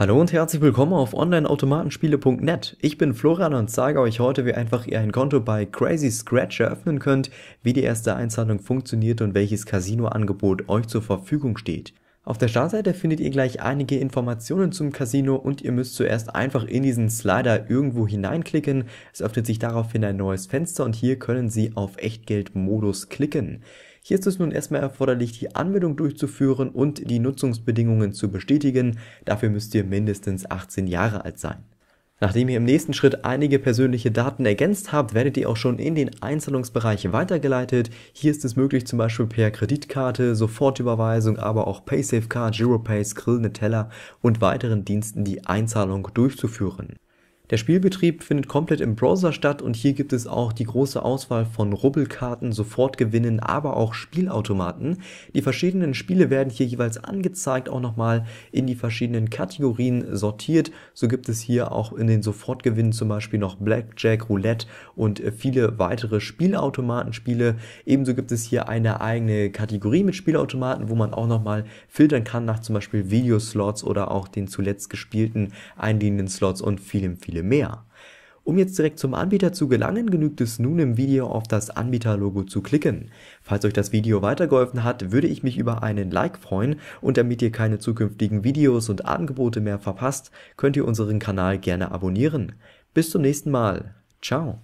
Hallo und herzlich willkommen auf onlineautomatenspiele.net. Ich bin Florian und zeige euch heute, wie einfach ihr ein Konto bei Crazy Scratch eröffnen könnt, wie die erste Einzahlung funktioniert und welches Casino-Angebot euch zur Verfügung steht. Auf der Startseite findet ihr gleich einige Informationen zum Casino und ihr müsst zuerst einfach in diesen Slider irgendwo hineinklicken. Es öffnet sich daraufhin ein neues Fenster und hier können Sie auf Echtgeldmodus klicken. Hier ist es nun erstmal erforderlich, die Anmeldung durchzuführen und die Nutzungsbedingungen zu bestätigen. Dafür müsst ihr mindestens 18 Jahre alt sein. Nachdem ihr im nächsten Schritt einige persönliche Daten ergänzt habt, werdet ihr auch schon in den Einzahlungsbereich weitergeleitet. Hier ist es möglich, zum Beispiel per Kreditkarte, Sofortüberweisung, aber auch PaySafeCard, GiroPay, Skrill, Neteller und weiteren Diensten die Einzahlung durchzuführen. Der Spielbetrieb findet komplett im Browser statt und hier gibt es auch die große Auswahl von Rubbelkarten, Sofortgewinnen, aber auch Spielautomaten. Die verschiedenen Spiele werden hier jeweils angezeigt, auch nochmal in die verschiedenen Kategorien sortiert. So gibt es hier auch in den Sofortgewinnen zum Beispiel noch Blackjack, Roulette und äh, viele weitere Spielautomatenspiele. Ebenso gibt es hier eine eigene Kategorie mit Spielautomaten, wo man auch nochmal filtern kann nach zum Beispiel Videoslots oder auch den zuletzt gespielten einliegenden Slots und vielem, vielem Beispiele mehr. Um jetzt direkt zum Anbieter zu gelangen, genügt es nun im Video auf das Anbieterlogo zu klicken. Falls euch das Video weitergeholfen hat, würde ich mich über einen Like freuen und damit ihr keine zukünftigen Videos und Angebote mehr verpasst, könnt ihr unseren Kanal gerne abonnieren. Bis zum nächsten Mal. Ciao.